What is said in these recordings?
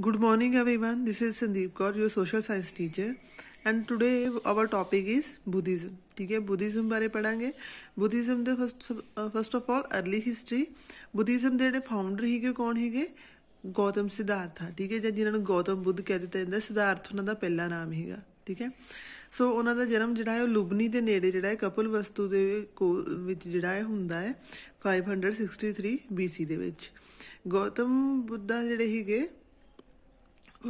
Good morning everyone. This is Sandeep Kaur, your social science teacher. And today our topic is Buddhism ਠੀਕ ਹੈ Buddhism ਬਾਰੇ ਪੜਾਂਗੇ Buddhism ਦੇ first first of all early history Buddhism ਦੇ ਜਿਹੜੇ founder ਸੀਗੇ ਕੌਣ ਸੀਗੇ ਗੌਤਮ ਸਿਧਾਰਥਾ ਠੀਕ ਹੈ ਜਾਂ ਜਿਨ੍ਹਾਂ ਨੂੰ ਗੌਤਮ ਬੁੱਧ ਕਹਿ ਦਿੱਤਾ ਜਾਂਦਾ ਸਿਧਾਰਥ ਉਹਨਾਂ ਦਾ ਪਹਿਲਾ ਨਾਮ ਹੈਗਾ ਠੀਕ ਹੈ ਸੋ ਉਹਨਾਂ ਦਾ ਜਨਮ ਜਿਹੜਾ ਹੈ ਉਹ ਲੁਬਨੀ ਦੇ ਨੇੜੇ ਜਿਹੜਾ ਹੈ ਕਪਲ ਵਸਤੂ ਦੇ ਵਿੱਚ ਜਿਹੜਾ ਹੈ ਹੁੰਦਾ ਹੈ 563 BC ਦੇ ਵਿੱਚ ਗੌਤਮ ਬੁੱਧਾ ਜਿਹੜੇ ਹੀਗੇ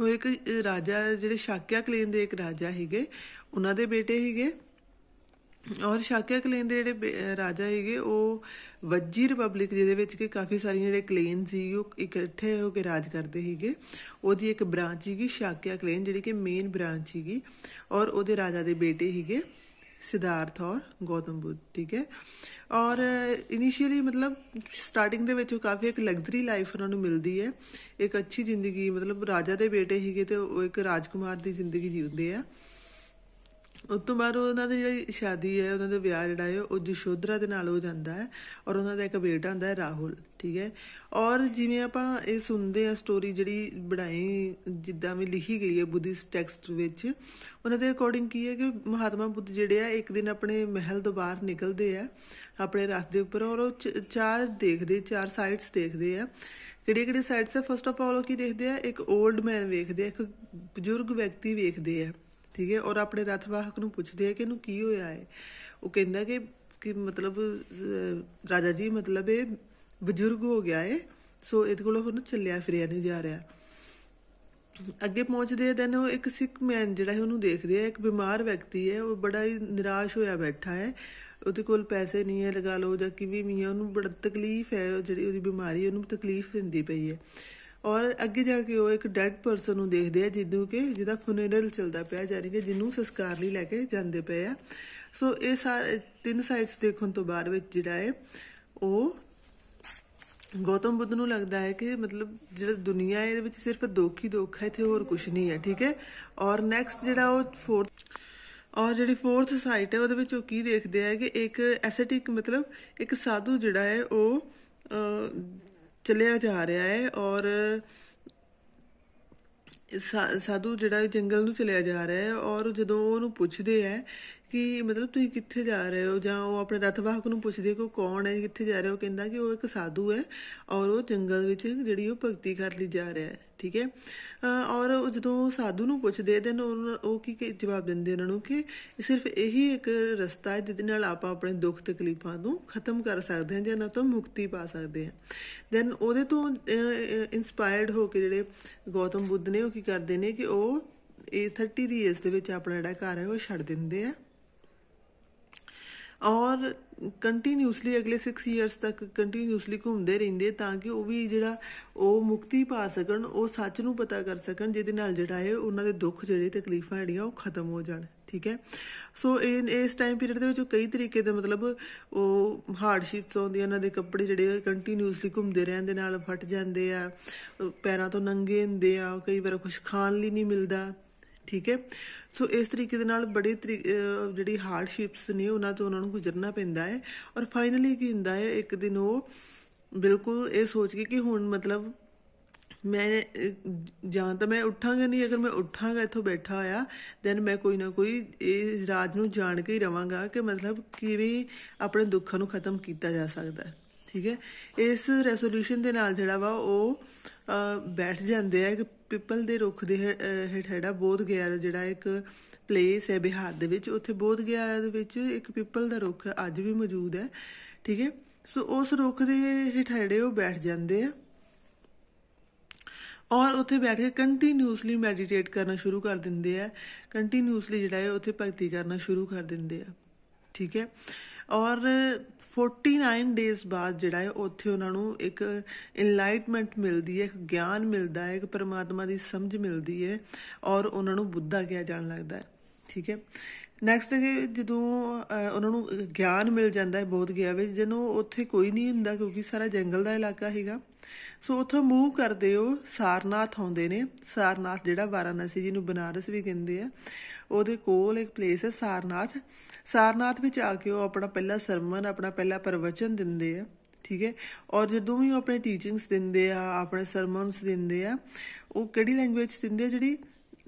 ਉਹ ਇੱਕ ਰਾਜਾ ਜਿਹੜੇ ਸ਼ਾਕਿਆ ਕਲੇਨ ਦੇ ਇੱਕ ਰਾਜਾ ਹੀਗੇ ਉਹਨਾਂ ਦੇ ਬੇਟੇ ਹੀਗੇ ਔਰ ਸ਼ਾਕਿਆ ਕਲੇਨ ਦੇ ਜਿਹੜੇ ਰਾਜਾ ਹੀਗੇ ਉਹ ਵੱਜੀ ਰਿਪਬਲਿਕ ਜਿਹਦੇ ਵਿੱਚ ਕਿ ਕਾਫੀ ਸਾਰੀਆਂ ਜਿਹੜੇ ਕਲੇਨ ਸੀ ਉਹ ਇਕੱਠੇ ਹੋ ਕੇ ਰਾਜ ਕਰਦੇ ਹੀਗੇ ਉਹਦੀ ਇੱਕ ਬ੍ਰਾਂਚ ਹੀਗੀ ਸ਼ਾਕਿਆ ਕਲੇਨ ਜਿਹੜੀ ਕਿ ਮੇਨ ਬ੍ਰਾਂਚ ਹੀਗੀ ਔਰ ਉਹਦੇ ਰਾਜਾ ਦੇ ਬੇਟੇ ਹੀਗੇ ਸਿਧਾਰਥ ਔਰ ਗੌਤਮ ਬੁੱਧ ਠੀਕ ਹੈ ਔਰ ਇਨੀਸ਼ੀਅਲੀ ਮਤਲਬ ਸਟਾਰਟਿੰਗ ਦੇ ਵਿੱਚ ਉਹ ਕਾਫੀ ਇੱਕ ਲਗਜ਼ਰੀ ਲਾਈਫ ਉਹਨਾਂ ਨੂੰ ਮਿਲਦੀ ਹੈ ਇੱਕ ਅੱਛੀ ਜ਼ਿੰਦਗੀ ਮਤਲਬ ਰਾਜਾ ਦੇ ਬੇਟੇ ਹੀਗੇ ਤੇ ਉਹ ਇੱਕ ਰਾਜਕੁਮਾਰ ਦੀ ਜ਼ਿੰਦਗੀ ਜੀਉਂਦੇ ਆ ਉਸ ਤੋਂ ਬਾਅਦ ਉਹਨਾਂ ਦੀ ਜਿਹੜੀ ਸ਼ਾਦੀ ਹੈ ਉਹਨਾਂ ਦਾ ਵਿਆਹ ਜਿਹੜਾ ਹੈ ਉਹ ਜਸ਼ੋਧਰਾ ਦੇ ਨਾਲ ਹੋ ਜਾਂਦਾ ਹੈ ਔਰ ਉਹਨਾਂ ਦਾ ਇੱਕ ਬੇਟਾ ਹੁੰਦਾ ਹੈ ਰਾਹੁਲ ਠੀਕ ਹੈ ਔਰ ਜਿਵੇਂ ਆਪਾਂ ਇਹ ਸੁਣਦੇ ਆ ਸਟੋਰੀ ਜਿਹੜੀ ਬਣਾਈ ਜਿੱਦਾਂ ਵੀ ਲਿਖੀ ਗਈ ਹੈ ਬੁੱਧਿਸਟ ਟੈਕਸਟ ਵਿੱਚ ਉਹਨਾਂ ਦੇ ਅਕੋਰਡਿੰਗ ਕੀ ਹੈ ਕਿ ਮਹਾਤਮਾ ਬੁੱਧ ਜਿਹੜੇ ਆ ਇੱਕ ਦਿਨ ਆਪਣੇ ਮਹਿਲ ਤੋਂ ਬਾਹਰ ਨਿਕਲਦੇ ਆ ਆਪਣੇ ਰਸਤੇ ਉੱਪਰ ਔਰ ਉਹ ਚਾਰ ਦੇਖਦੇ ਚਾਰ ਸਾਈਡਸ ਦੇਖਦੇ ਆ ਕਿਹੜੇ ਕਿਹੜੇ ਸਾਈਡਸ ਆ ਫਸਟ ਆਫ ਆਲ ਉਹ ਕੀ ਦੇਖਦੇ ਆ ਇੱਕ 올ਡ ਮੈਨ ਵੇਖਦੇ ਆ ਇੱਕ ਬਜ਼ੁਰਗ ਵਿਅਕਤੀ ਵੇਖਦੇ ਆ ਠੀਕ ਹੈ ਔਰ ਆਪਣੇ ਰਥਵਾਹਕ ਨੂੰ ਪੁੱਛਦੇ ਆ ਕਿ ਇਹਨੂੰ ਕੀ ਹੋਇਆ ਹੈ ਉਹ ਕਹਿੰਦਾ ਕਿ ਕਿ ਮਤਲਬ ਰਾਜਾ ਜੀ ਮਤਲਬ ਇਹ ਬਜ਼ੁਰਗ ਹੋ ਗਿਆ ਹੈ ਸੋ ਇਹਦੇ ਕੋਲ ਹੁਣ ਚੱਲਿਆ ਫਿਰਿਆ ਨਹੀਂ ਜਾ ਰਿਹਾ ਅੱਗੇ ਪਹੁੰਚਦੇ ਦੈਨ ਉਹ ਇੱਕ ਸਿੱਖ ਮੈਨ ਜਿਹੜਾ ਹੈ ਉਹਨੂੰ ਦੇਖਦੇ ਆ ਇੱਕ ਬਿਮਾਰ ਵਿਅਕਤੀ ਹੈ ਉਹ ਬੜਾ ਹੀ ਨਿਰਾਸ਼ ਹੋਇਆ ਬੈਠਾ ਹੈ ਉਹਦੇ ਕੋਲ ਪੈਸੇ ਨਹੀਂ ਹੈ ਲਗਾ ਲਓ ਜਾਂ ਕਿਵੇਂ ਵੀ ਹੈ ਉਹਨੂੰ ਬੜਾ ਤਕਲੀਫ ਹੈ ਜਿਹੜੀ ਉਹਦੀ ਬਿਮਾਰੀ ਉਹਨੂੰ ਤਕਲੀਫ ਦਿੰਦੀ ਪਈ ਹੈ ਔਰ ਅੱਗੇ ਜਾ ਕੇ ਉਹ ਇੱਕ ਡੈਡ ਪਰਸਨ ਨੂੰ ਦੇਖਦੇ ਆ ਜਿੱਦੂ ਕਿ ਜਿਹਦਾ ਫੁਨਰਲ ਚੱਲਦਾ ਪਿਆ ਜਾ ਰਿਹਾ ਜਿਹਨੂੰ ਸੰਸਕਾਰ ਲਈ ਲੈ ਕੇ ਜਾਂਦੇ ਪਏ ਆ ਸੋ ਇਹ ਸਾਰੇ ਤਿੰਨ ਸਾਈਡਸ ਦੇਖਣ ਤੋਂ ਬਾਅਦ ਵਿੱਚ ਜਿਹੜਾ ਹੈ ਉਹ ਗੌਤਮ ਬੁੱਧ ਨੂੰ ਲੱਗਦਾ ਹੈ ਕਿ ਮਤਲਬ ਜਿਹੜਾ ਦੁਨੀਆ ਇਹਦੇ ਵਿੱਚ ਸਿਰਫ ਦੁੱਖ ਹੀ ਦੁੱਖ ਹੈ ਇੱਥੇ ਹੋਰ ਕੁਝ ਨਹੀਂ ਹੈ ਠੀਕ ਹੈ ਔਰ ਨੈਕਸਟ ਜਿਹੜਾ ਉਹ ਫੋਰਥ ਔਰ ਜਿਹੜੀ ਫੋਰਥ ਸਾਈਟ ਹੈ ਉਹਦੇ ਵਿੱਚ ਉਹ ਕੀ ਦੇਖਦੇ ਆ ਕਿ ਇੱਕ ਐਸੈਟਿਕ ਮਤਲਬ ਇੱਕ ਸਾਧੂ ਜਿਹੜਾ ਹੈ ਉਹ ਚਲਿਆ ਜਾ ਰਿਹਾ ਹੈ ਔਰ ਸਾਧੂ ਜਿਹੜਾ ਜੰਗਲ ਨੂੰ ਚਲਿਆ ਜਾ ਰਿਹਾ ਹੈ ਔਰ ਜਦੋਂ ਉਹਨੂੰ ਪੁੱਛਦੇ ਹੈ ਕਿ ਮਤਲਬ ਤੁਸੀਂ ਕਿੱਥੇ ਜਾ ਰਹੇ ਹੋ ਜਾਂ ਉਹ ਆਪਣੇ ਰਥਵਾਹਕ ਨੂੰ ਪੁੱਛਦੇ ਕੋ ਕੌਣ ਹੈ ਕਿੱਥੇ ਜਾ ਰਹੇ ਹੋ ਕਹਿੰਦਾ ਕਿ ਉਹ ਇੱਕ ਸਾਧੂ ਹੈ ਔਰ ਉਹ ਜੰਗਲ ਵਿੱਚ ਜਿਹੜੀ ਉਹ ਭਗਤੀ ਕਰ ਲਈ ਜਾ ਰਿਹਾ ਹੈ ਠੀਕ ਹੈ ਔਰ ਜਦੋਂ ਸਾਧੂ ਨੂੰ ਪੁੱਛਦੇ ਦੈਨ ਉਹ ਕੀ ਜਵਾਬ ਦਿੰਦੇ ਉਹਨਾਂ ਨੂੰ ਕਿ ਸਿਰਫ ਇਹੀ ਇੱਕ ਰਸਤਾ ਹੈ ਜਿਹਦੇ ਨਾਲ ਆਪਾਂ ਆਪਣੇ ਦੁੱਖ ਤਕਲੀਫਾਂ ਨੂੰ ਖਤਮ ਕਰ ਸਕਦੇ ਹਾਂ ਜਾਂ ਨਾ ਤੋਂ ਮੁਕਤੀ ਪਾ ਸਕਦੇ ਹਾਂ ਦੈਨ ਉਹਦੇ ਤੋਂ ਇਨਸਪਾਇਰਡ ਹੋ ਕੇ ਜਿਹੜੇ ਗੌਤਮ ਬੁੱਧ ਨੇ ਉਹ ਕੀ ਕਰਦੇ ਨੇ ਕਿ ਉਹ ਇਹ 30 ਦੀ ਏਜ ਦੇ ਵਿੱਚ ਆਪਣਾ ਜਿਹੜਾ ਘਰ ਹੈ ਉਹ ਛੱਡ ਦਿੰਦੇ ਆ ਔਰ ਕੰਟੀਨਿਊਸਲੀ ਅਗਲੇ 6 ਇਅਰਸ ਤੱਕ ਕੰਟੀਨਿਊਸਲੀ ਘੁੰਮਦੇ ਰਹਿੰਦੇ ਤਾਂ ਕਿ ਉਹ ਵੀ ਜਿਹੜਾ ਉਹ ਮੁਕਤੀ ਪਾ ਸਕਣ ਉਹ ਸੱਚ ਨੂੰ ਪਤਾ ਕਰ ਸਕਣ ਜਿਹਦੇ ਨਾਲ ਜਿਹੜਾ ਹੈ ਉਹਨਾਂ ਦੇ ਦੁੱਖ ਜਿਹੜੇ ਤਕਲੀਫਾਂ ਜਿਹੜੀਆਂ ਉਹ ਖਤਮ ਹੋ ਜਾਣ ਠੀਕ ਹੈ ਸੋ ਇਸ ਟਾਈਮ ਪੀਰੀਅਡ ਦੇ ਵਿੱਚ ਕਈ ਤਰੀਕੇ ਦੇ ਮਤਲਬ ਉਹ ਹਾਰਡਸ਼ਿਪਸ ਆਉਂਦੀਆਂ ਉਹਨਾਂ ਦੇ ਕੱਪੜੇ ਜਿਹੜੇ ਕੰਟੀਨਿਊਸਲੀ ਘੁੰਮਦੇ ਰਹਿਣ ਦੇ ਨਾਲ ਫਟ ਜਾਂਦੇ ਆ ਪੈਰਾਂ ਤੋਂ ਨੰਗੇ ਹੁੰਦੇ ਆ ਕਈ ਵਾਰ ਕੁਝ ਖਾਣ ਲਈ ਨਹੀਂ ਮਿਲਦਾ ਠੀਕ ਹੈ ਸੋ ਇਸ ਤਰੀਕੇ ਦੇ ਨਾਲ ਬੜੇ ਜਿਹੜੀ ਹਾਰਡਸ਼ਿਪਸ ਨੇ ਉਹਨਾਂ ਤੋਂ ਉਹਨਾਂ ਨੂੰ ਗੁਜ਼ਰਨਾ ਪੈਂਦਾ ਹੈ ਔਰ ਫਾਈਨਲੀ ਕੀ ਹੁੰਦਾ ਹੈ ਇੱਕ ਦਿਨ ਉਹ ਬਿਲਕੁਲ ਇਹ ਸੋਚ ਕੇ ਕਿ ਹੁਣ ਮਤਲਬ ਮੈਂ ਜਾਂ ਤਾਂ ਮੈਂ ਉੱਠਾਂਗਾ ਨਹੀਂ ਅਗਰ ਮੈਂ ਉੱਠਾਂਗਾ ਇੱਥੋਂ ਬੈਠਾ ਆ ਦੈਨ ਮੈਂ ਕੋਈ ਨਾ ਕੋਈ ਇਹ ਰਾਜ ਨੂੰ ਜਾਣ ਕੇ ਹੀ ਰਵਾਂਗਾ ਕਿ ਮਤਲਬ ਕਿਵੇਂ ਆਪਣੇ ਦੁੱਖਾਂ ਨੂੰ ਖਤਮ ਕੀਤਾ ਜਾ ਸਕਦਾ ਹੈ ਠੀਕ ਹੈ ਇਸ ਰੈਜ਼ੋਲੂਸ਼ਨ ਦੇ ਨਾਲ ਜਿਹੜਾ ਵਾ ਉਹ ਬੈਠ ਜਾਂਦੇ ਆ ਕਿ ਪੀਪਲ ਦੇ ਰੁੱਖ ਦੇ ਹੇਠ ਹੈੜਾ ਬੋਧ ਗਿਆ ਜਿਹੜਾ ਇੱਕ ਪਲੇਸ ਹੈ ਬਿਹਾਰ ਦੇ ਵਿੱਚ ਉੱਥੇ ਬੋਧ ਗਿਆ ਦੇ ਵਿੱਚ ਇੱਕ ਪੀਪਲ ਦਾ ਰੁੱਖ ਅੱਜ ਵੀ ਮੌਜੂਦ ਹੈ ਠੀਕ ਹੈ ਸੋ ਉਸ ਰੁੱਖ ਦੇ ਹੇਠ ਹੈੜੇ ਉਹ ਬੈਠ ਜਾਂਦੇ ਆ ਔਰ ਉੱਥੇ ਬੈਠ ਕੇ ਕੰਟੀਨਿਊਸਲੀ ਮੈਡੀਟੇਟ ਕਰਨਾ ਸ਼ੁਰੂ ਕਰ ਦਿੰਦੇ ਆ ਕੰਟੀਨਿਊਸਲੀ ਜਿਹੜਾ ਹੈ ਉੱਥੇ ਭਗਤੀ ਕਰਨਾ ਸ਼ੁਰੂ ਕਰ ਦਿੰਦੇ ਆ ਠੀਕ ਹੈ ਔਰ 49 ਡੇਸ ਬਾਅਦ ਜਿਹੜਾ ਹੈ ਉੱਥੇ ਉਹਨਾਂ ਨੂੰ ਇੱਕ ਇਨਲਾਈਟਮੈਂਟ ਮਿਲਦੀ ਹੈ ਇੱਕ ਗਿਆਨ ਮਿਲਦਾ ਹੈ ਇੱਕ ਪਰਮਾਤਮਾ ਦੀ ਸਮਝ ਮਿਲਦੀ ਹੈ ਔਰ ਉਹਨਾਂ ਨੂੰ ਬੁੱਧਾ ਕਿਹਾ ਜਾਣ ਲੱਗਦਾ ਹੈ ਠੀਕ ਹੈ ਨੈਕਸਟ ਜਦੋਂ ਉਹਨਾਂ ਨੂੰ ਗਿਆਨ ਮਿਲ ਜਾਂਦਾ ਹੈ ਬੋਧ ਗਿਆ ਵਿੱਚ ਜਦੋਂ ਉੱਥੇ ਕੋਈ ਨਹੀਂ ਹੁੰਦਾ ਕਿਉਂਕਿ ਸਾਰਾ ਜੰਗਲ ਦਾ ਇਲਾਕਾ ਹੈਗਾ ਸੋ ਉਥੋਂ ਮੂਵ ਕਰਦੇ ਹੋ ਸਾਰਨਾਥ ਆਉਂਦੇ ਨੇ ਸਾਰਨਾਥ ਜਿਹੜਾ ਵਾਰਾਨਸੀ ਜੀ ਨੂੰ ਬਨਾਰਸ ਵੀ ਕਹਿੰਦੇ ਆ ਉਹਦੇ ਕੋਲ ਇੱਕ ਪਲੇਸ ਹੈ ਸਾਰਨਾਥ ਸਾਰਨਾਥ ਵਿੱਚ ਆ ਕੇ ਉਹ ਆਪਣਾ ਪਹਿਲਾ ਸਰਮਨ ਆਪਣਾ ਪਹਿਲਾ ਪ੍ਰਵਚਨ ਦਿੰਦੇ ਆ ਠੀਕ ਹੈ ਔਰ ਜਦੋਂ ਵੀ ਉਹ ਆਪਣੇ ਟੀਚਿੰਗਸ ਦਿੰਦੇ ਆ ਆਪਣੇ ਸਰਮਨਸ ਦਿੰਦੇ ਆ ਉਹ ਕਿਹੜੀ ਲੈਂਗੁਏਜ ਦਿੰਦੇ ਆ ਜਿਹੜੀ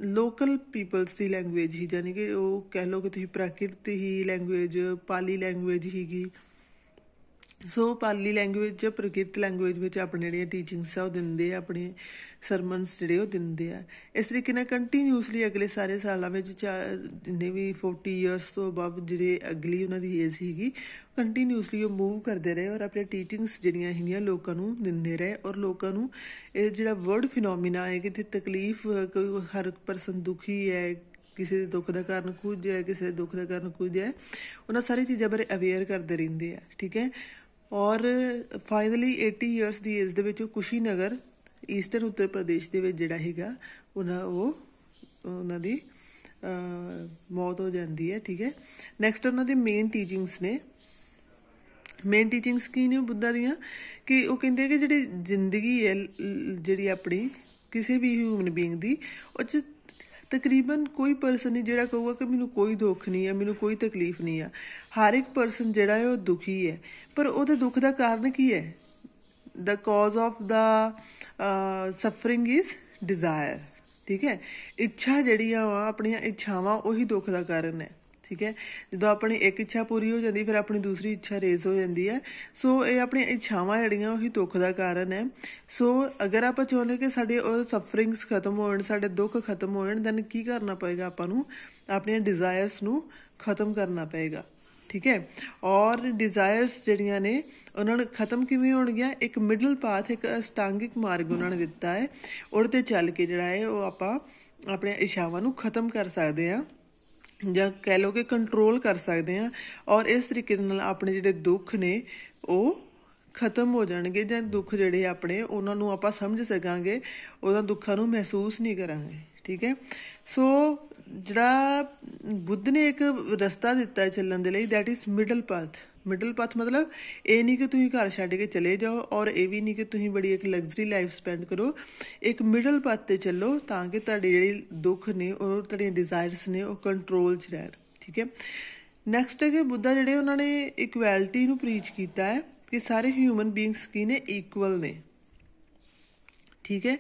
ਲੋਕਲ ਪੀਪਲਸ ਦੀ ਲੈਂਗੁਏਜ ਹੀ ਜਾਨੀ ਕਿ ਉਹ ਕਹਿ ਲੋ ਕਿ ਤੁਸੀਂ ਪ੍ਰਕਿਰਤੀ ਹੀ ਲੈਂਗੁਏਜ ਪਾਲੀ ਲੈਂਗੁਏਜ ਹੀਗੀ ਸੋ ਪਾਲੀ ਲੈਂਗੁਏਜ ਜਾਂ ਪ੍ਰਕਿਰਤ ਲੈਂਗੁਏਜ ਵਿੱਚ ਆਪਣੇ ਜਿਹੜੀਆਂ ਟੀਚਿੰਗਸ ਆ ਉਹ ਦਿੰਦੇ ਆ ਆਪਣੇ ਸਰਮਨਸ ਜਿਹੜੇ ਉਹ ਦਿੰਦੇ ਆ ਇਸ ਤਰੀਕੇ ਨਾਲ ਕੰਟੀਨਿਊਸਲੀ ਅਗਲੇ ਸਾਰੇ ਸਾਲਾਂ ਵਿੱਚ ਜਿੰਨੇ ਵੀ 40 ਇਅਰਸ ਤੋਂ ਬਾਅਦ ਜਿਹੜੇ ਅਗਲੀ ਉਹਨਾਂ ਦੀ ਏਜ ਸੀਗੀ ਕੰਟੀਨਿਊਸਲੀ ਉਹ ਮੂਵ ਕਰਦੇ ਰਹੇ ਔਰ ਆਪਣੇ ਟੀਚਿੰਗਸ ਜਿਹੜੀਆਂ ਹੈਗੀਆਂ ਲੋਕਾਂ ਨੂੰ ਦਿੰਦੇ ਰਹੇ ਔਰ ਲੋਕਾਂ ਨੂੰ ਇਹ ਜਿਹੜਾ ਵਰਡ ਫੀਨੋਮੀਨਾ ਹੈ ਕਿ ਤੇ ਤਕਲੀਫ ਕੋਈ ਹਰ ਪਰਸਨ ਦੁਖੀ ਹੈ ਕਿਸੇ ਦੇ ਦੁੱਖ ਦਾ ਕਾਰਨ ਕੁਝ ਹੈ ਕਿਸੇ ਦੇ ਦੁੱਖ ਦਾ ਕਾਰਨ ਕੁਝ ਹੈ ਉਹਨਾਂ ਸਾਰੀ ਚੀਜ਼ਾਂ ਬਾਰੇ ਅਵੇਅਰ ਕਰਦੇ ਰਹਿੰਦੇ ਆ ਠੀਕ ਹੈ ਔਰ ਫਾਈਨਲੀ 80 ਇਅਰਸ ਦੀ ਏਜ ਦੇ ਵਿੱਚ ਉਹ ਕੁਸ਼ੀਨਗਰ ਈਸਟਰਨ ਉੱਤਰ ਪ੍ਰਦੇਸ਼ ਦੇ ਵਿੱਚ ਜਿਹੜਾ ਹੈਗਾ ਉਹਨਾਂ ਉਹ ਉਹਨਾਂ ਦੀ ਮੌਤ ਹੋ ਜਾਂਦੀ ਹੈ ਠੀਕ ਹੈ ਨੈਕਸਟ ਉਹਨਾਂ ਦੇ ਮੇਨ ਟੀਚਿੰਗਸ ਨੇ ਮੇਨ ਟੀਚਿੰਗਸ ਕੀ ਨੇ ਬੁੱਧਾ ਦੀਆਂ ਕਿ ਉਹ ਕਹਿੰਦੇ ਕਿ ਜਿਹੜੀ ਜ਼ਿੰਦਗੀ ਹੈ ਜਿਹੜੀ ਆਪਣੀ ਕਿਸੇ ਵੀ ਹਿਊਮਨ ਬੀਇੰਗ ਦੀ ਉਹ ਚ ਤਕਰੀਬਨ ਕੋਈ ਪਰਸਨ ਨਹੀਂ ਜਿਹੜਾ ਕਹੂਗਾ ਕਿ ਮੈਨੂੰ ਕੋਈ ਦੁੱਖ ਨਹੀਂ ਹੈ ਮੈਨੂੰ ਕੋਈ ਤਕਲੀਫ ਨਹੀਂ ਆ ਹਰ ਇੱਕ ਪਰਸਨ ਜਿਹੜਾ ਹੈ ਉਹ ਦੁਖੀ ਹੈ ਪਰ ਉਹਦੇ ਦੁੱਖ ਦਾ ਕਾਰਨ ਕੀ ਹੈ the cause of the suffering is desire ਠੀਕ ਹੈ ਇੱਛਾ ਜਿਹੜੀ ਆ ਆਪਣੀਆਂ ਇੱਛਾਵਾਂ ਉਹੀ ਦੁੱਖ ਦਾ ਕਾਰਨ ਹੈ ਠੀਕ ਹੈ ਜਦੋਂ ਆਪਣੀ ਇੱਕ ਇੱਛਾ ਪੂਰੀ ਹੋ ਜਾਂਦੀ ਫਿਰ ਆਪਣੀ ਦੂਸਰੀ ਇੱਛਾ ਰੇਜ਼ ਹੋ ਜਾਂਦੀ ਹੈ ਸੋ ਇਹ ਆਪਣੀਆਂ ਇੱਛਾਵਾਂ ਜਿਹੜੀਆਂ ਉਹੀ ਦੁੱਖ ਦਾ ਕਾਰਨ ਹੈ ਸੋ ਅਗਰ ਆਪਾਂ ਚਾਹੁੰਦੇ ਕਿ ਸਾਡੇ ਉਹ ਸਫਰਿੰਗਸ ਖਤਮ ਹੋਣ ਸਾਡੇ ਦੁੱਖ ਖਤਮ ਹੋਣ ਦੈਨ ਕੀ ਕਰਨਾ ਪਏਗਾ ਆਪਾਂ ਨੂੰ ਆਪਣੀਆਂ ਡਿਜ਼ਾਇਰਸ ਨੂੰ ਖਤਮ ਕਰਨਾ ਪਏਗਾ ਠੀਕ ਹੈ ਔਰ ਡਿਜ਼ਾਇਰਸ ਜਿਹੜੀਆਂ ਨੇ ਉਹਨਾਂ ਨੂੰ ਖਤਮ ਕਿਵੇਂ ਹੋਣ ਗਿਆ ਇੱਕ ਮਿਡਲ ਪਾਥ ਇੱਕ ਸਟਾਂਗਿਕ ਮਾਰਗ ਉਹਨਾਂ ਨੇ ਦਿੱਤਾ ਹੈ ਉਹਦੇ ਤੇ ਚੱਲ ਕੇ ਜਿਹੜਾ ਹੈ ਉਹ ਆਪਾਂ ਆਪਣੀਆਂ ਇਸ਼ਾਵਾਂ ਨੂੰ ਖਤਮ ਕਰ ਸਕਦੇ ਆ ਜਾਂ ਕਹਿ ਲੋ ਕਿ ਕੰਟਰੋਲ ਕਰ ਸਕਦੇ ਆ ਔਰ ਇਸ ਤਰੀਕੇ ਦੇ ਨਾਲ ਆਪਣੇ ਜਿਹੜੇ ਦੁੱਖ ਨੇ ਉਹ ਖਤਮ ਹੋ ਜਾਣਗੇ ਜਾਂ ਦੁੱਖ ਜਿਹੜੇ ਆਪਣੇ ਉਹਨਾਂ ਨੂੰ ਆਪਾਂ ਸਮਝ ਸਕਾਂਗੇ ਉਹਨਾਂ ਦੁੱਖਾਂ ਨੂੰ ਮਹਿਸੂਸ ਨਹੀਂ ਕਰਾਂਗੇ ਠੀਕ ਹੈ ਸੋ ਜਿਹੜਾ ਬੁੱਧ ਨੇ ਇੱਕ ਰਸਤਾ ਦਿੱਤਾ ਹੈ ਚੱਲਣ ਦੇ ਲਈ that is middle path middle path ਮਤਲਬ ਇਹ ਨਹੀਂ ਕਿ ਤੁਸੀਂ ਘਰ ਛੱਡ ਕੇ ਚਲੇ ਜਾਓ ਔਰ ਇਹ ਵੀ ਨਹੀਂ ਕਿ ਤੁਸੀਂ ਬੜੀ ਇੱਕ ਲਗਜ਼ਰੀ ਲਾਈਫ ਸਪੈਂਡ ਕਰੋ ਇੱਕ ਮਿਡਲ ਪਾਥ ਤੇ ਚੱਲੋ ਤਾਂ ਕਿ ਤੁਹਾਡੇ ਜਿਹੜੇ ਦੁੱਖ ਨੇ ਔਰ ਤੁਹਾਡੀਆਂ ਡਿਜ਼ਾਇਰਸ ਨੇ ਉਹ ਕੰਟਰੋਲ 'ਚ ਰਹਿਣ ਠੀਕ ਹੈ ਨੈਕਸਟ ਹੈ ਕਿ ਬੁੱਧਾ ਜਿਹੜੇ ਉਹਨਾਂ ਨੇ ਇਕੁਐਲਿਟੀ ਨੂੰ ਪ੍ਰੀਚ ਕੀਤਾ ਹੈ ਕਿ ਸਾਰੇ ਹਿਊਮਨ ਬੀਇੰਗਸ ਕੀ ਨੇ ਇਕੁਅਲ ਨੇ ਠੀਕ ਹੈ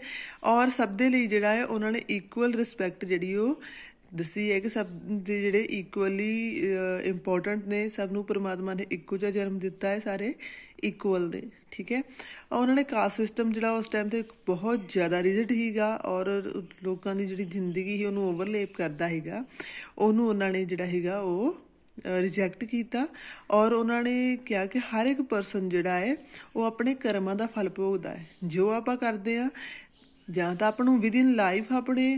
ਔਰ ਸਭ ਦੇ ਲਈ ਜਿਹੜਾ ਹੈ ਉਹਨਾਂ ਨੇ ਇਕੁਅਲ ਰਿਸਪੈਕਟ ਜਿਹੜੀ ਉਹ ਦੱਸੀ ਹੈ ਕਿ ਸਭ ਦੇ ਜਿਹੜੇ ਇਕੁਅਲੀ ਇੰਪੋਰਟੈਂਟ ਨੇ ਸਭ ਨੂੰ ਪਰਮਾਤਮਾ ਨੇ ਇੱਕੋ ਜਿਹਾ ਜਨਮ ਦਿੱਤਾ ਹੈ ਸਾਰੇ ਇਕੁਅਲ ਦੇ ਠੀਕ ਹੈ ਉਹਨਾਂ ਨੇ ਕਾਸਟ ਸਿਸਟਮ ਜਿਹੜਾ ਉਸ ਟਾਈਮ ਤੇ ਬਹੁਤ ਜ਼ਿਆਦਾ ਰਿਜਿਡ ਹੀਗਾ ਔਰ ਲੋਕਾਂ ਦੀ ਜਿਹੜੀ ਜ਼ਿੰਦਗੀ ਸੀ ਉਹਨੂੰ ਓਵਰਲੇਪ ਕਰਦਾ ਹੀਗਾ ਉਹਨੂੰ ਉਹਨਾਂ ਨੇ ਜਿਹੜਾ ਹੀਗਾ ਉਹ ਰਿਜੈਕਟ ਕੀਤਾ ਔਰ ਉਹਨਾਂ ਨੇ ਕਿਹਾ ਕਿ ਹਰ ਇੱਕ ਪਰਸਨ ਜਿਹੜਾ ਹੈ ਉਹ ਆਪਣੇ ਕਰਮਾਂ ਦਾ ਫਲ ਭੋਗਦਾ ਹੈ ਜੋ ਆਪਾਂ ਕਰਦੇ ਆ ਜਾਂ ਤਾਂ ਆਪ ਨੂੰ ਵਿਦਿਨ ਲਾਈਫ ਆਪਣੇ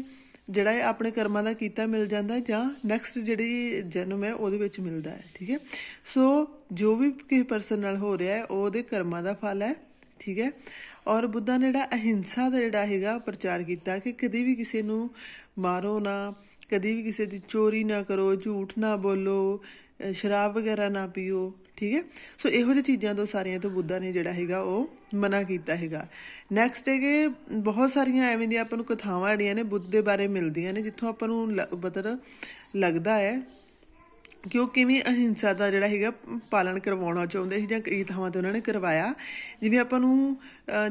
ਜਿਹੜਾ ਹੈ ਆਪਣੇ ਕਰਮਾਂ ਦਾ ਕੀਤਾ ਮਿਲ ਜਾਂਦਾ ਜਾਂ ਨੈਕਸਟ ਜਿਹੜੀ ਜਨਮ ਹੈ ਉਹਦੇ ਵਿੱਚ ਮਿਲਦਾ ਹੈ ਠੀਕ ਹੈ ਸੋ ਜੋ ਵੀ ਕਿਸੇ ਪਰਸਨ ਨਾਲ ਹੋ ਰਿਹਾ ਹੈ ਉਹ ਉਹਦੇ ਕਰਮਾਂ ਦਾ ਫਲ ਹੈ ਠੀਕ ਹੈ ਔਰ ਬੁੱਧਾ ਨੇ ਜਿਹੜਾ ਅਹਿੰਸਾ ਦਾ ਜਿਹੜਾ ਹੈਗਾ ਪ੍ਰਚਾਰ ਕੀਤਾ ਕਿ ਕਦੇ ਵੀ ਕਿਸੇ ਨੂੰ ਮਾਰੋ ਨਾ ਕਦੇ ਵੀ ਕਿਸੇ ਦੀ ਚੋਰੀ ਨਾ ਕਰੋ ਝੂਠ ਨਾ ਬੋਲੋ ਸ਼ਰਾਬ ਵਗੈਰਾ ਨਾ ਪੀਓ ਠੀਕ ਹੈ ਸੋ ਇਹੋ ਜਿਹੀ ਚੀਜ਼ਾਂ ਤੋਂ ਸਾਰੀਆਂ ਤੋਂ ਬੁੱਧਾ ਨੇ ਜਿਹੜਾ ਹੈਗਾ ਉਹ ਮਨਾ ਕੀਤਾ ਹੈਗਾ ਨੈਕਸਟ ਹੈਗੇ ਬਹੁਤ ਸਾਰੀਆਂ ਐਵੇਂ ਦੀਆਂ ਆਪਾਂ ਨੂੰ ਕਥਾਵਾਂ ਜਿਹੜੀਆਂ ਨੇ ਬੁੱਧ ਦੇ ਬਾਰੇ ਮਿਲਦੀਆਂ ਨੇ ਜਿੱਥੋਂ ਆਪਾਂ ਨੂੰ ਬਤਰ ਲੱਗਦਾ ਹੈ ਕਿ ਉਹ ਕਿਵੇਂ ਅਹਿੰਸਾ ਦਾ ਜਿਹੜਾ ਹੈਗਾ ਪਾਲਣ ਕਰਵਾਉਣਾ ਚਾਹੁੰਦੇ ਸੀ ਜਾਂ ਕਈ ਥਾਵਾਂ ਤੇ ਉਹਨਾਂ ਨੇ ਕਰਵਾਇਆ ਜਿਵੇਂ ਆਪਾਂ ਨੂੰ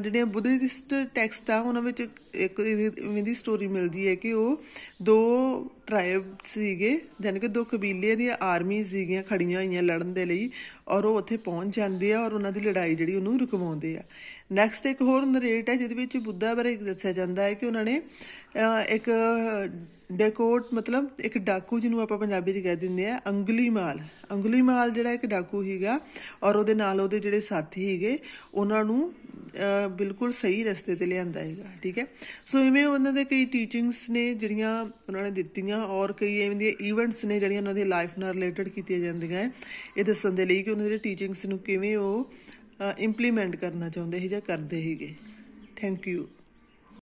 ਜਿਹੜੇ ਬੁੱਧਿਸਟ ਟੈਕਸਟ ਆ ਉਹਨਾਂ ਵਿੱਚ ਇੱਕ ਇਹਦੀ ਸਟੋਰੀ ਮਿਲਦੀ ਹੈ ਕਿ ਉਹ ਦੋ ਟ੍ਰਾਈਬ ਸੀਗੇ ਯਾਨੀ ਕਿ ਦੋ ਕਬੀਲੇ ਦੀਆਂ ਆਰਮੀ ਸੀਗੀਆਂ ਖੜੀਆਂ ਹੋਈਆਂ ਲੜਨ ਦੇ ਲਈ ਔਰ ਉਹ ਉੱਥੇ ਪਹੁੰਚ ਜਾਂਦੇ ਆ ਔਰ ਉਹਨਾਂ ਦੀ ਲੜਾਈ ਜਿਹੜੀ ਉਹਨੂੰ ਰੁਕਵਾਉਂਦੇ ਆ ਨੈਕਸਟ ਇੱਕ ਹੋਰ ਨਰੇਟ ਹੈ ਜਿਹਦੇ ਵਿੱਚ ਬੁੱਧਾ ਬਾਰੇ ਦੱਸਿਆ ਜਾਂਦਾ ਹੈ ਕਿ ਉਹਨਾਂ ਨੇ ਇੱਕ ਡੈਕੋਟ ਮਤਲਬ ਇੱਕ ਡਾਕੂ ਜਿਹਨੂੰ ਆਪਾਂ ਪੰਜਾਬੀ 'ਚ ਕਹਿ ਦਿੰਦੇ ਆ ਅੰਗਲੀ ਮਾਲ ਅੰਗੁਲੀਮਾਲ ਜਿਹੜਾ ਇੱਕ ਡਾਕੂ ਹੀਗਾ ਔਰ ਉਹਦੇ ਨਾਲ ਉਹਦੇ ਜਿਹੜੇ ਸਾਥੀ ਹੀਗੇ ਉਹਨਾਂ ਨੂੰ ਬਿਲਕੁਲ ਸਹੀ ਰਸਤੇ ਤੇ ਲਿਆਂਦਾ ਹੈਗਾ ਠੀਕ ਹੈ ਸੋ ਇਵੇਂ ਉਹਨਾਂ ਦੇ ਕਈ ਟੀਚਿੰਗਸ ਨੇ ਜਿਹੜੀਆਂ ਉਹਨਾਂ ਨੇ ਦਿੱਤੀਆਂ ਔਰ ਕਈ ਐਵੇਂ ਦੇ ਇਵੈਂਟਸ ਨੇ ਜਿਹੜੀਆਂ ਉਹਨਾਂ ਦੇ ਲਾਈਫ ਨਾਲ ਰਿਲੇਟਡ ਕੀਤੀਆਂ ਜਾਂਦੀਆਂ ਹੈ ਇਹ ਦੱਸਣ ਦੇ ਲਈ ਕਿ ਉਹਨਾਂ ਦੇ ਟੀਚਿੰਗਸ ਨੂੰ ਕਿਵੇਂ ਉਹ ਇੰਪਲੀਮੈਂਟ ਕਰਨਾ ਚਾਹੁੰਦੇ ਹੈ ਜਾਂ ਕਰਦੇ ਹੈਗੇ ਥੈਂਕ ਯੂ